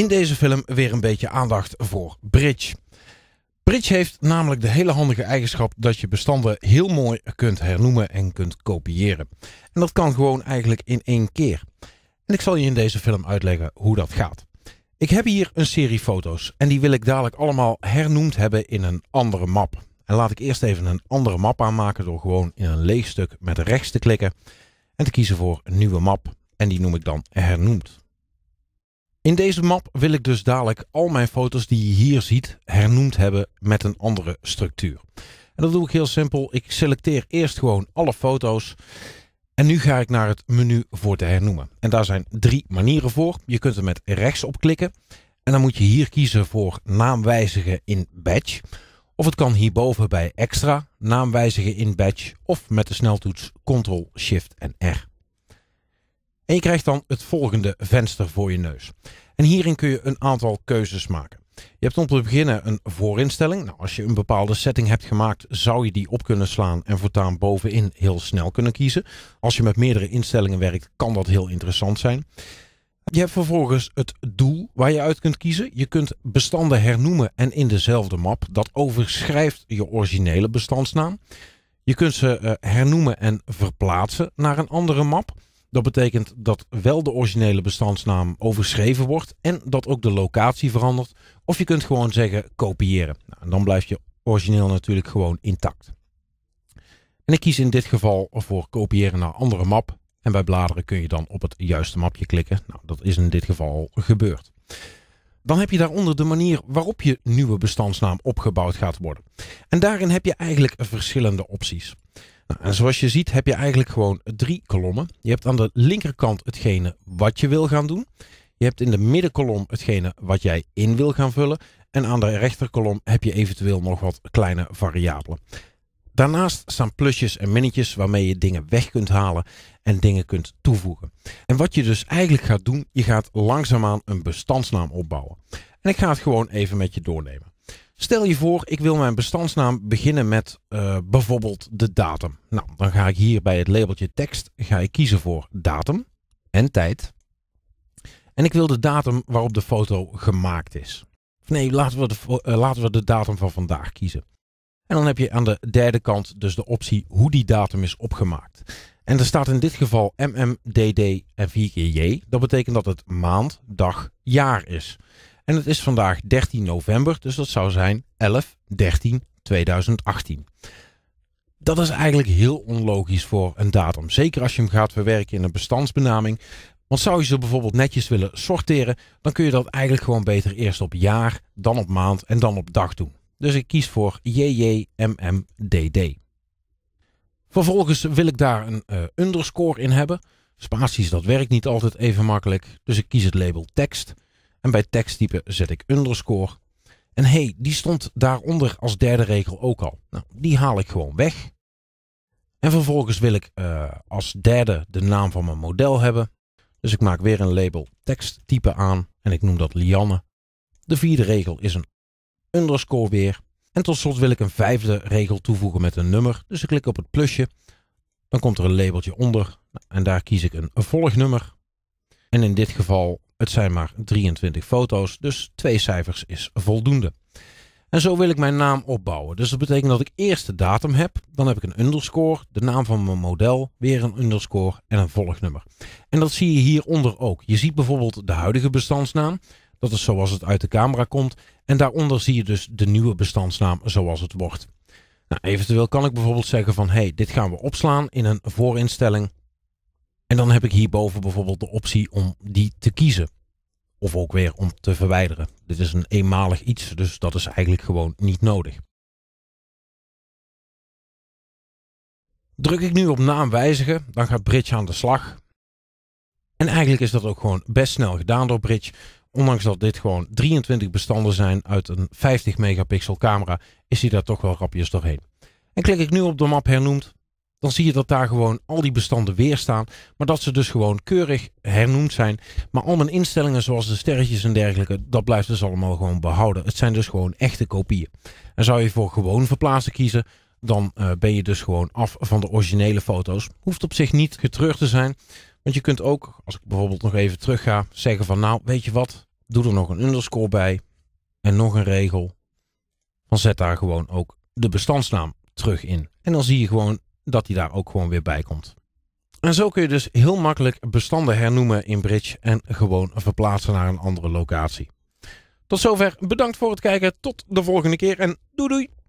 in deze film weer een beetje aandacht voor Bridge. Bridge heeft namelijk de hele handige eigenschap dat je bestanden heel mooi kunt hernoemen en kunt kopiëren. En dat kan gewoon eigenlijk in één keer. En ik zal je in deze film uitleggen hoe dat gaat. Ik heb hier een serie foto's en die wil ik dadelijk allemaal hernoemd hebben in een andere map. En laat ik eerst even een andere map aanmaken door gewoon in een leeg stuk met rechts te klikken en te kiezen voor nieuwe map. En die noem ik dan hernoemd. In deze map wil ik dus dadelijk al mijn foto's die je hier ziet hernoemd hebben met een andere structuur. En dat doe ik heel simpel. Ik selecteer eerst gewoon alle foto's. En nu ga ik naar het menu voor te hernoemen. En daar zijn drie manieren voor. Je kunt er met rechts op klikken. En dan moet je hier kiezen voor naam wijzigen in badge. Of het kan hierboven bij extra, naam wijzigen in badge. Of met de sneltoets Ctrl, Shift en R. En je krijgt dan het volgende venster voor je neus. En hierin kun je een aantal keuzes maken. Je hebt om te beginnen een voorinstelling. Nou, als je een bepaalde setting hebt gemaakt, zou je die op kunnen slaan en voortaan bovenin heel snel kunnen kiezen. Als je met meerdere instellingen werkt, kan dat heel interessant zijn. Je hebt vervolgens het doel waar je uit kunt kiezen. Je kunt bestanden hernoemen en in dezelfde map. Dat overschrijft je originele bestandsnaam. Je kunt ze eh, hernoemen en verplaatsen naar een andere map. Dat betekent dat wel de originele bestandsnaam overschreven wordt en dat ook de locatie verandert. Of je kunt gewoon zeggen kopiëren. Nou, en dan blijft je origineel natuurlijk gewoon intact. En ik kies in dit geval voor kopiëren naar andere map. En bij bladeren kun je dan op het juiste mapje klikken. Nou, dat is in dit geval gebeurd. Dan heb je daaronder de manier waarop je nieuwe bestandsnaam opgebouwd gaat worden. En daarin heb je eigenlijk verschillende opties en zoals je ziet heb je eigenlijk gewoon drie kolommen. Je hebt aan de linkerkant hetgene wat je wil gaan doen. Je hebt in de middenkolom hetgene wat jij in wil gaan vullen. En aan de rechterkolom heb je eventueel nog wat kleine variabelen. Daarnaast staan plusjes en minnetjes waarmee je dingen weg kunt halen en dingen kunt toevoegen. En wat je dus eigenlijk gaat doen, je gaat langzaamaan een bestandsnaam opbouwen. En ik ga het gewoon even met je doornemen. Stel je voor, ik wil mijn bestandsnaam beginnen met eh, bijvoorbeeld de datum. Nou, dan ga ik hier bij het labeltje tekst ga ik kiezen voor datum en tijd. En ik wil de datum waarop de foto gemaakt is. nee, laten we, de, eh, laten we de datum van vandaag kiezen. En dan heb je aan de derde kant dus de optie hoe die datum is opgemaakt. En er staat in dit geval MMDD en 4 keer J. Dat betekent dat het maand, dag, jaar is. En het is vandaag 13 november, dus dat zou zijn 11, 13, 2018. Dat is eigenlijk heel onlogisch voor een datum. Zeker als je hem gaat verwerken in een bestandsbenaming. Want zou je ze bijvoorbeeld netjes willen sorteren, dan kun je dat eigenlijk gewoon beter eerst op jaar, dan op maand en dan op dag doen. Dus ik kies voor JJMMDD. Vervolgens wil ik daar een eh, underscore in hebben. Spaties, dat werkt niet altijd even makkelijk. Dus ik kies het label tekst. En bij teksttype zet ik underscore. En hey, die stond daaronder als derde regel ook al. Nou, die haal ik gewoon weg. En vervolgens wil ik eh, als derde de naam van mijn model hebben. Dus ik maak weer een label teksttype aan en ik noem dat Lianne. De vierde regel is een underscore weer. En tot slot wil ik een vijfde regel toevoegen met een nummer. Dus ik klik op het plusje. Dan komt er een labeltje onder en daar kies ik een volgnummer. En in dit geval, het zijn maar 23 foto's, dus twee cijfers is voldoende. En zo wil ik mijn naam opbouwen. Dus dat betekent dat ik eerst de datum heb, dan heb ik een underscore, de naam van mijn model, weer een underscore en een volgnummer. En dat zie je hieronder ook. Je ziet bijvoorbeeld de huidige bestandsnaam, dat is zoals het uit de camera komt. En daaronder zie je dus de nieuwe bestandsnaam zoals het wordt. Nou, eventueel kan ik bijvoorbeeld zeggen van hey, dit gaan we opslaan in een voorinstelling en dan heb ik hierboven bijvoorbeeld de optie om die te kiezen. Of ook weer om te verwijderen. Dit is een eenmalig iets, dus dat is eigenlijk gewoon niet nodig. Druk ik nu op naam wijzigen, dan gaat Bridge aan de slag. En eigenlijk is dat ook gewoon best snel gedaan door Bridge. Ondanks dat dit gewoon 23 bestanden zijn uit een 50 megapixel camera, is hij daar toch wel rapjes doorheen. En klik ik nu op de map hernoemd, dan zie je dat daar gewoon al die bestanden weer staan. Maar dat ze dus gewoon keurig hernoemd zijn. Maar al mijn instellingen zoals de sterretjes en dergelijke, dat blijft dus allemaal gewoon behouden. Het zijn dus gewoon echte kopieën. En zou je voor gewoon verplaatsen kiezen, dan eh, ben je dus gewoon af van de originele foto's. Hoeft op zich niet getreurd te zijn. Want je kunt ook, als ik bijvoorbeeld nog even terug ga, zeggen van nou, weet je wat, doe er nog een underscore bij. En nog een regel. Dan zet daar gewoon ook de bestandsnaam terug in. En dan zie je gewoon dat hij daar ook gewoon weer bij komt. En zo kun je dus heel makkelijk bestanden hernoemen in Bridge en gewoon verplaatsen naar een andere locatie. Tot zover, bedankt voor het kijken, tot de volgende keer en doei doei!